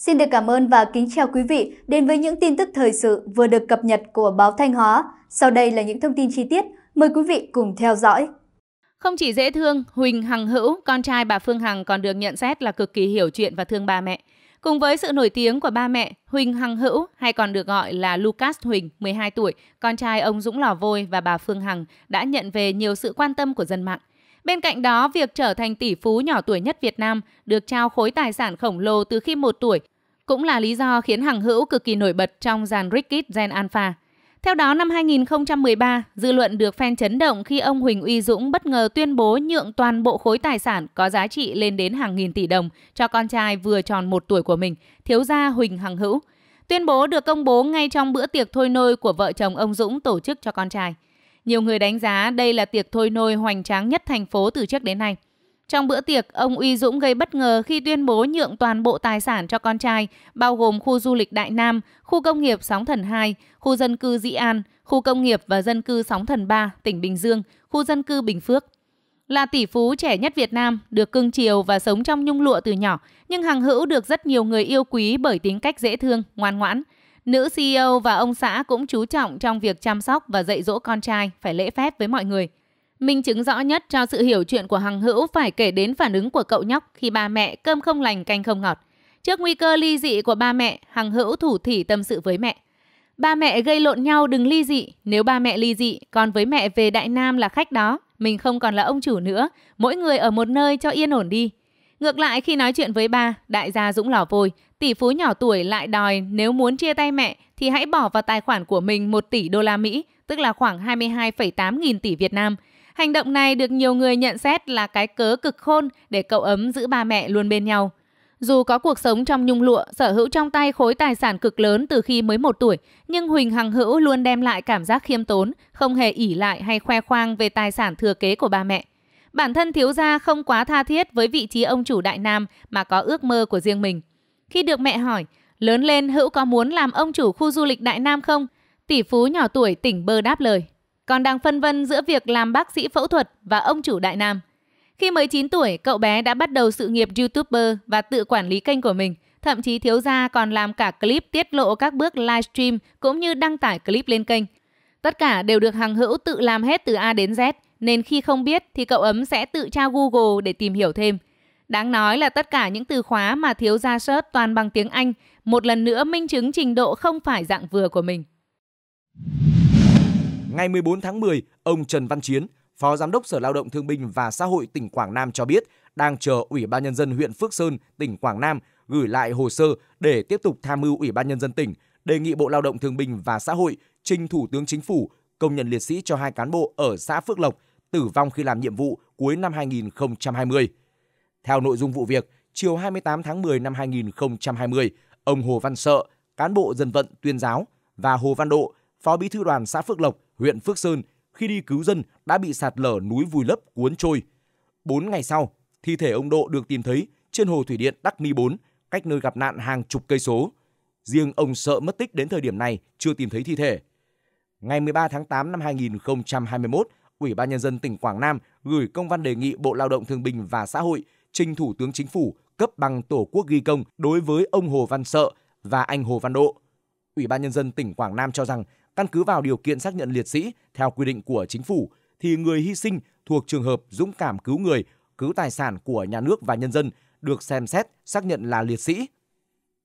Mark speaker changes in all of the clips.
Speaker 1: Xin được cảm ơn và kính chào quý vị đến với những tin tức thời sự vừa được cập nhật của báo Thanh Hóa. Sau đây là những thông tin chi tiết, mời quý vị cùng theo dõi. Không chỉ dễ thương, Huỳnh Hằng Hữu, con trai bà Phương Hằng còn được nhận xét là cực kỳ hiểu chuyện và thương ba mẹ. Cùng với sự nổi tiếng của ba mẹ, Huỳnh Hằng Hữu hay còn được gọi là Lucas Huỳnh, 12 tuổi, con trai ông Dũng Lò Vôi và bà Phương Hằng đã nhận về nhiều sự quan tâm của dân mạng. Bên cạnh đó, việc trở thành tỷ phú nhỏ tuổi nhất Việt Nam được trao khối tài sản khổng lồ từ khi một tuổi cũng là lý do khiến Hằng Hữu cực kỳ nổi bật trong dàn Rickit Gen Alpha. Theo đó, năm 2013, dư luận được phen chấn động khi ông Huỳnh Uy Dũng bất ngờ tuyên bố nhượng toàn bộ khối tài sản có giá trị lên đến hàng nghìn tỷ đồng cho con trai vừa tròn một tuổi của mình, thiếu gia Huỳnh Hằng Hữu. Tuyên bố được công bố ngay trong bữa tiệc thôi nôi của vợ chồng ông Dũng tổ chức cho con trai. Nhiều người đánh giá đây là tiệc thôi nôi hoành tráng nhất thành phố từ trước đến nay. Trong bữa tiệc, ông Uy Dũng gây bất ngờ khi tuyên bố nhượng toàn bộ tài sản cho con trai, bao gồm khu du lịch Đại Nam, khu công nghiệp Sóng Thần 2, khu dân cư Dĩ An, khu công nghiệp và dân cư Sóng Thần 3, tỉnh Bình Dương, khu dân cư Bình Phước. Là tỷ phú trẻ nhất Việt Nam, được cưng chiều và sống trong nhung lụa từ nhỏ, nhưng hàng Hữu được rất nhiều người yêu quý bởi tính cách dễ thương, ngoan ngoãn – Nữ CEO và ông xã cũng chú trọng trong việc chăm sóc và dạy dỗ con trai phải lễ phép với mọi người. Minh chứng rõ nhất cho sự hiểu chuyện của Hằng Hữu phải kể đến phản ứng của cậu nhóc khi ba mẹ cơm không lành canh không ngọt. Trước nguy cơ ly dị của ba mẹ, Hằng Hữu thủ thỉ tâm sự với mẹ. Ba mẹ gây lộn nhau đừng ly dị, nếu ba mẹ ly dị, con với mẹ về Đại Nam là khách đó, mình không còn là ông chủ nữa, mỗi người ở một nơi cho yên ổn đi. Ngược lại khi nói chuyện với ba, đại gia Dũng lò vôi, tỷ phú nhỏ tuổi lại đòi nếu muốn chia tay mẹ thì hãy bỏ vào tài khoản của mình 1 tỷ đô la Mỹ, tức là khoảng 22,8 nghìn tỷ Việt Nam. Hành động này được nhiều người nhận xét là cái cớ cực khôn để cậu ấm giữ ba mẹ luôn bên nhau. Dù có cuộc sống trong nhung lụa, sở hữu trong tay khối tài sản cực lớn từ khi mới một tuổi, nhưng Huỳnh Hằng Hữu luôn đem lại cảm giác khiêm tốn, không hề ỉ lại hay khoe khoang về tài sản thừa kế của ba mẹ. Bản thân thiếu gia không quá tha thiết với vị trí ông chủ đại nam mà có ước mơ của riêng mình. Khi được mẹ hỏi, lớn lên hữu có muốn làm ông chủ khu du lịch đại nam không? Tỷ phú nhỏ tuổi tỉnh bơ đáp lời. Còn đang phân vân giữa việc làm bác sĩ phẫu thuật và ông chủ đại nam. Khi mới 9 tuổi, cậu bé đã bắt đầu sự nghiệp YouTuber và tự quản lý kênh của mình. Thậm chí thiếu gia còn làm cả clip tiết lộ các bước livestream cũng như đăng tải clip lên kênh. Tất cả đều được hàng hữu tự làm hết từ A đến Z nên khi không biết thì cậu ấm sẽ tự tra Google để tìm hiểu thêm. Đáng nói là tất cả những từ khóa mà thiếu gia search toàn bằng tiếng Anh, một lần nữa minh chứng trình độ không phải dạng vừa của mình.
Speaker 2: Ngày 14 tháng 10, ông Trần Văn Chiến, Phó Giám đốc Sở Lao động Thương binh và Xã hội tỉnh Quảng Nam cho biết đang chờ Ủy ban Nhân dân huyện Phước Sơn, tỉnh Quảng Nam gửi lại hồ sơ để tiếp tục tham mưu Ủy ban Nhân dân tỉnh đề nghị Bộ Lao động Thương binh và Xã hội trình Thủ tướng Chính phủ công nhận liệt sĩ cho hai cán bộ ở xã Phước Lộc – tử vong khi làm nhiệm vụ cuối năm 2020. Theo nội dung vụ việc, chiều 28 tháng 10 năm 2020, ông Hồ Văn Sợ, cán bộ dân vận tuyên giáo và Hồ Văn Độ, phó bí thư đoàn xã Phước Lộc, huyện Phước Sơn khi đi cứu dân đã bị sạt lở núi vùi lấp cuốn trôi. Bốn ngày sau, thi thể ông Độ được tìm thấy trên hồ thủy điện Đắc Mi 4, cách nơi gặp nạn hàng chục cây số. Riêng ông sợ mất tích đến thời điểm này chưa tìm thấy thi thể. Ngày 13 tháng 8 năm 2021, Ủy ban nhân dân tỉnh Quảng Nam gửi công văn đề nghị Bộ Lao động Thương binh và Xã hội trình Thủ tướng Chính phủ cấp bằng Tổ quốc ghi công đối với ông Hồ Văn Sợ và anh Hồ Văn Độ. Ủy ban nhân dân tỉnh Quảng Nam cho rằng căn cứ vào điều kiện xác nhận liệt sĩ theo quy định của chính phủ thì người hy sinh thuộc trường hợp dũng cảm cứu người, cứu tài sản của nhà nước và nhân dân được xem xét xác nhận là liệt sĩ.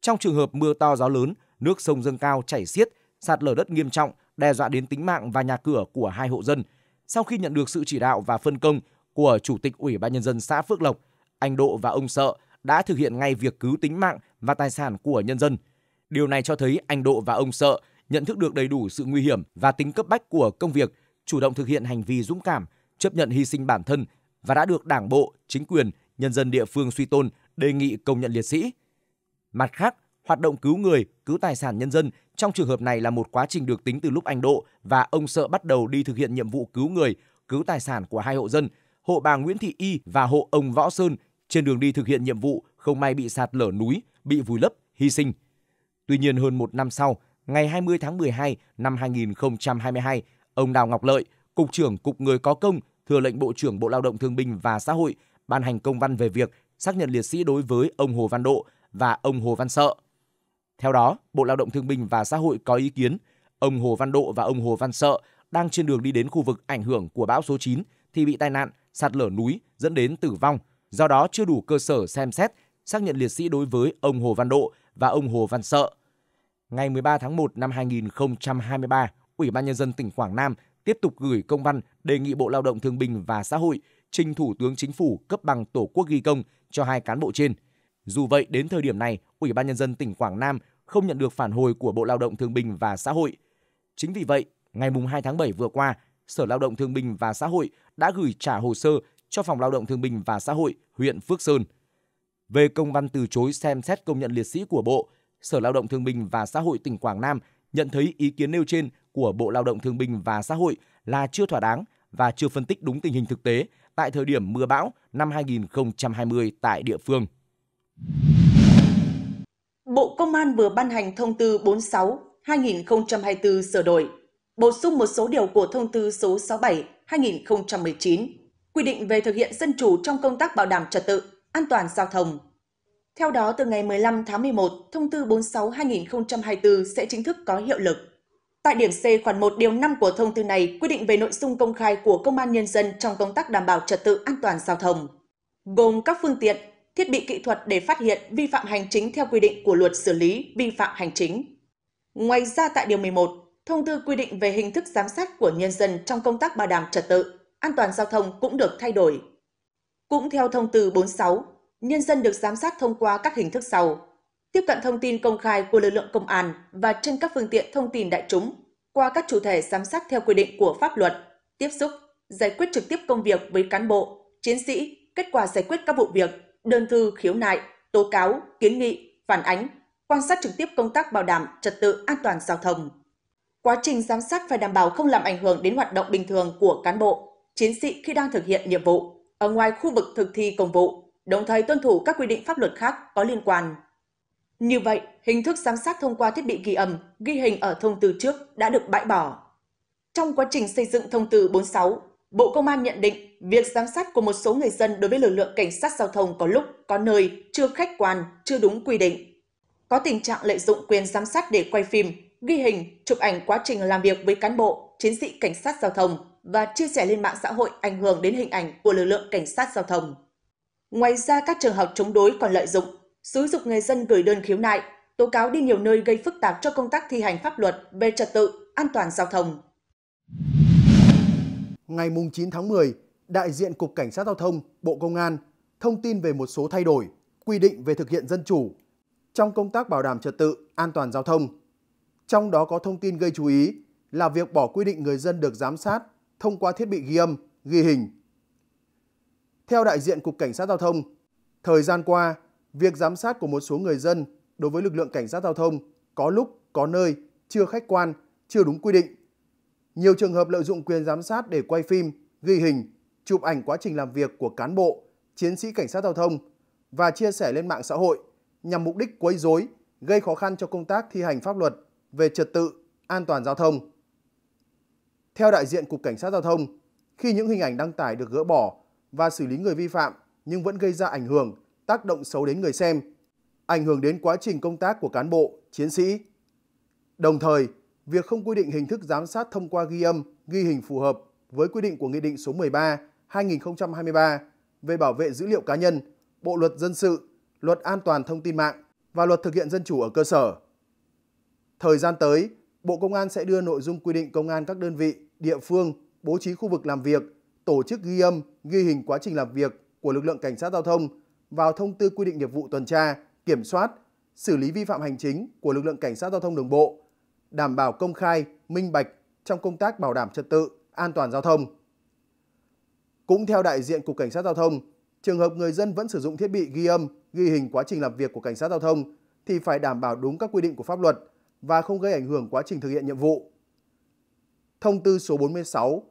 Speaker 2: Trong trường hợp mưa to gió lớn, nước sông dâng cao chảy xiết, sạt lở đất nghiêm trọng đe dọa đến tính mạng và nhà cửa của hai hộ dân – sau khi nhận được sự chỉ đạo và phân công của Chủ tịch Ủy ban Nhân dân xã Phước Lộc, anh Độ và ông Sợ đã thực hiện ngay việc cứu tính mạng và tài sản của nhân dân. Điều này cho thấy anh Độ và ông Sợ nhận thức được đầy đủ sự nguy hiểm và tính cấp bách của công việc, chủ động thực hiện hành vi dũng cảm, chấp nhận hy sinh bản thân và đã được Đảng bộ, chính quyền, nhân dân địa phương suy tôn, đề nghị công nhận liệt sĩ. Mặt khác, hoạt động cứu người, cứu tài sản nhân dân trong trường hợp này là một quá trình được tính từ lúc anh Độ và ông Sợ bắt đầu đi thực hiện nhiệm vụ cứu người, cứu tài sản của hai hộ dân, hộ bà Nguyễn Thị Y và hộ ông Võ Sơn trên đường đi thực hiện nhiệm vụ không may bị sạt lở núi, bị vùi lấp, hy sinh. Tuy nhiên hơn một năm sau, ngày 20 tháng 12 năm 2022, ông Đào Ngọc Lợi, Cục trưởng Cục Người có công, thừa lệnh Bộ trưởng Bộ Lao động Thương binh và Xã hội ban hành công văn về việc xác nhận liệt sĩ đối với ông Hồ Văn Độ và ông Hồ Văn Sợ. Theo đó, Bộ Lao động Thương binh và Xã hội có ý kiến ông Hồ Văn Độ và ông Hồ Văn Sợ đang trên đường đi đến khu vực ảnh hưởng của bão số 9 thì bị tai nạn, sạt lở núi dẫn đến tử vong. Do đó chưa đủ cơ sở xem xét xác nhận liệt sĩ đối với ông Hồ Văn Độ và ông Hồ Văn Sợ. Ngày 13 tháng 1 năm 2023, Ủy ban nhân dân tỉnh Quảng Nam tiếp tục gửi công văn đề nghị Bộ Lao động Thương binh và Xã hội trình Thủ tướng Chính phủ cấp bằng Tổ quốc ghi công cho hai cán bộ trên – dù vậy, đến thời điểm này, Ủy ban Nhân dân tỉnh Quảng Nam không nhận được phản hồi của Bộ Lao động Thương binh và Xã hội. Chính vì vậy, ngày 2 tháng 7 vừa qua, Sở Lao động Thương binh và Xã hội đã gửi trả hồ sơ cho Phòng Lao động Thương binh và Xã hội huyện Phước Sơn. Về công văn từ chối xem xét công nhận liệt sĩ của Bộ, Sở Lao động Thương binh và Xã hội tỉnh Quảng Nam nhận thấy ý kiến nêu trên của Bộ Lao động Thương binh và Xã hội là chưa thỏa đáng và chưa phân tích đúng tình hình thực tế tại thời điểm mưa bão năm 2020 tại địa phương.
Speaker 3: Bộ Công an vừa ban hành thông tư 46-2024 sửa đổi, bổ sung một số điều của thông tư số 67-2019, quy định về thực hiện dân chủ trong công tác bảo đảm trật tự, an toàn giao thông. Theo đó, từ ngày 15 tháng 11, thông tư 46-2024 sẽ chính thức có hiệu lực. Tại điểm C khoản 1 điều 5 của thông tư này quy định về nội dung công khai của công an nhân dân trong công tác đảm bảo trật tự an toàn giao thông, gồm các phương tiện, thiết bị kỹ thuật để phát hiện vi phạm hành chính theo quy định của luật xử lý vi phạm hành chính. Ngoài ra tại điều 11, thông tư quy định về hình thức giám sát của nhân dân trong công tác bảo đảm trật tự, an toàn giao thông cũng được thay đổi. Cũng theo thông tư 46, nhân dân được giám sát thông qua các hình thức sau: tiếp cận thông tin công khai của lực lượng công an và trên các phương tiện thông tin đại chúng qua các chủ thể giám sát theo quy định của pháp luật, tiếp xúc, giải quyết trực tiếp công việc với cán bộ, chiến sĩ, kết quả giải quyết các vụ việc đơn thư khiếu nại, tố cáo, kiến nghị, phản ánh, quan sát trực tiếp công tác bảo đảm trật tự an toàn giao thông. Quá trình giám sát phải đảm bảo không làm ảnh hưởng đến hoạt động bình thường của cán bộ, chiến sĩ khi đang thực hiện nhiệm vụ ở ngoài khu vực thực thi công vụ, đồng thời tuân thủ các quy định pháp luật khác có liên quan. Như vậy, hình thức giám sát thông qua thiết bị ghi âm, ghi hình ở thông tư trước đã được bãi bỏ. Trong quá trình xây dựng thông tư 46, Bộ Công an nhận định việc giám sát của một số người dân đối với lực lượng cảnh sát giao thông có lúc, có nơi chưa khách quan, chưa đúng quy định. Có tình trạng lợi dụng quyền giám sát để quay phim, ghi hình, chụp ảnh quá trình làm việc với cán bộ, chiến sĩ cảnh sát giao thông và chia sẻ lên mạng xã hội ảnh hưởng đến hình ảnh của lực lượng cảnh sát giao thông. Ngoài ra, các trường hợp chống đối còn lợi dụng, xúi dục người dân gửi đơn khiếu nại, tố cáo đi nhiều nơi gây phức tạp cho công tác thi hành pháp luật về trật tự, an toàn giao thông
Speaker 4: ngày 9 tháng 10, đại diện Cục Cảnh sát Giao thông, Bộ Công an thông tin về một số thay đổi, quy định về thực hiện dân chủ trong công tác bảo đảm trật tự, an toàn giao thông. Trong đó có thông tin gây chú ý là việc bỏ quy định người dân được giám sát thông qua thiết bị ghi âm, ghi hình. Theo đại diện Cục Cảnh sát Giao thông, thời gian qua, việc giám sát của một số người dân đối với lực lượng cảnh sát giao thông có lúc, có nơi chưa khách quan, chưa đúng quy định nhiều trường hợp lợi dụng quyền giám sát để quay phim, ghi hình, chụp ảnh quá trình làm việc của cán bộ, chiến sĩ cảnh sát giao thông và chia sẻ lên mạng xã hội nhằm mục đích quấy rối, gây khó khăn cho công tác thi hành pháp luật về trật tự, an toàn giao thông. Theo đại diện Cục Cảnh sát Giao thông, khi những hình ảnh đăng tải được gỡ bỏ và xử lý người vi phạm nhưng vẫn gây ra ảnh hưởng, tác động xấu đến người xem, ảnh hưởng đến quá trình công tác của cán bộ, chiến sĩ. Đồng thời, việc không quy định hình thức giám sát thông qua ghi âm, ghi hình phù hợp với quy định của Nghị định số 13 2023 về bảo vệ dữ liệu cá nhân, Bộ luật dân sự, Luật an toàn thông tin mạng và Luật thực hiện dân chủ ở cơ sở. Thời gian tới, Bộ Công an sẽ đưa nội dung quy định công an các đơn vị, địa phương bố trí khu vực làm việc, tổ chức ghi âm, ghi hình quá trình làm việc của lực lượng cảnh sát giao thông vào thông tư quy định nghiệp vụ tuần tra, kiểm soát, xử lý vi phạm hành chính của lực lượng cảnh sát giao thông đường bộ đảm bảo công khai, minh bạch trong công tác bảo đảm trật tự, an toàn giao thông. Cũng theo đại diện Cục Cảnh sát Giao thông, trường hợp người dân vẫn sử dụng thiết bị ghi âm, ghi hình quá trình làm việc của Cảnh sát Giao thông thì phải đảm bảo đúng các quy định của pháp luật và không gây ảnh hưởng quá trình thực hiện nhiệm vụ. Thông tư số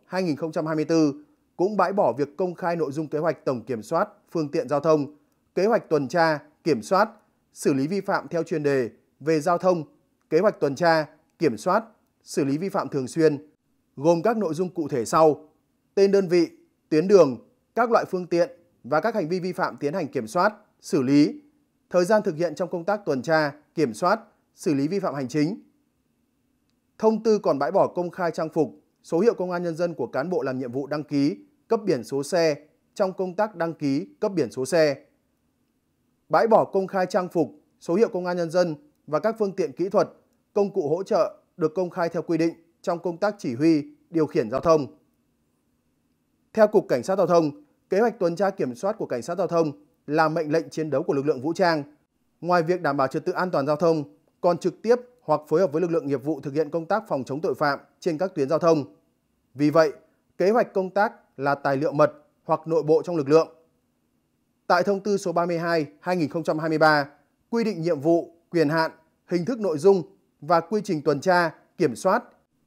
Speaker 4: 46-2024 cũng bãi bỏ việc công khai nội dung kế hoạch tổng kiểm soát phương tiện giao thông, kế hoạch tuần tra, kiểm soát, xử lý vi phạm theo chuyên đề về giao thông, kế hoạch tuần tra, kiểm soát, xử lý vi phạm thường xuyên, gồm các nội dung cụ thể sau. Tên đơn vị, tuyến đường, các loại phương tiện và các hành vi vi phạm tiến hành kiểm soát, xử lý, thời gian thực hiện trong công tác tuần tra, kiểm soát, xử lý vi phạm hành chính. Thông tư còn bãi bỏ công khai trang phục, số hiệu công an nhân dân của cán bộ làm nhiệm vụ đăng ký, cấp biển số xe trong công tác đăng ký cấp biển số xe. Bãi bỏ công khai trang phục, số hiệu công an nhân dân và các phương tiện kỹ thuật công cụ hỗ trợ được công khai theo quy định trong công tác chỉ huy, điều khiển giao thông. Theo Cục Cảnh sát Giao thông, kế hoạch tuần tra kiểm soát của Cảnh sát Giao thông là mệnh lệnh chiến đấu của lực lượng vũ trang. Ngoài việc đảm bảo trật tự an toàn giao thông, còn trực tiếp hoặc phối hợp với lực lượng nghiệp vụ thực hiện công tác phòng chống tội phạm trên các tuyến giao thông. Vì vậy, kế hoạch công tác là tài liệu mật hoặc nội bộ trong lực lượng. Tại thông tư số 32 2023 quy định nhiệm vụ, quyền hạn, hình thức nội dung và quy trình tuần tra, kiểm soát,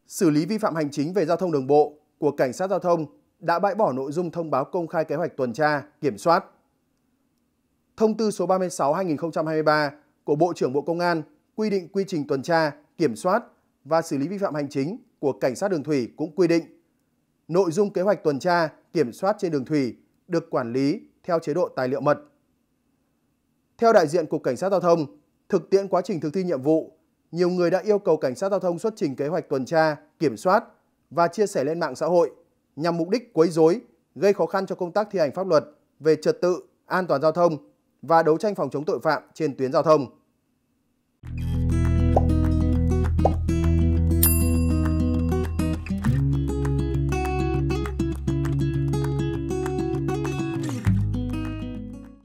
Speaker 4: xử lý vi phạm hành chính về giao thông đường bộ của Cảnh sát Giao thông đã bãi bỏ nội dung thông báo công khai kế hoạch tuần tra, kiểm soát. Thông tư số 36-2023 của Bộ trưởng Bộ Công an quy định quy trình tuần tra, kiểm soát và xử lý vi phạm hành chính của Cảnh sát đường thủy cũng quy định nội dung kế hoạch tuần tra, kiểm soát trên đường thủy được quản lý theo chế độ tài liệu mật. Theo đại diện Cục Cảnh sát Giao thông, thực tiễn quá trình thực thi nhiệm vụ nhiều người đã yêu cầu cảnh sát giao thông xuất trình kế hoạch tuần tra, kiểm soát và chia sẻ lên mạng xã hội nhằm mục đích quấy rối, gây khó khăn cho công tác thi hành pháp luật về trật tự, an toàn giao thông và đấu tranh phòng chống tội phạm trên tuyến giao thông.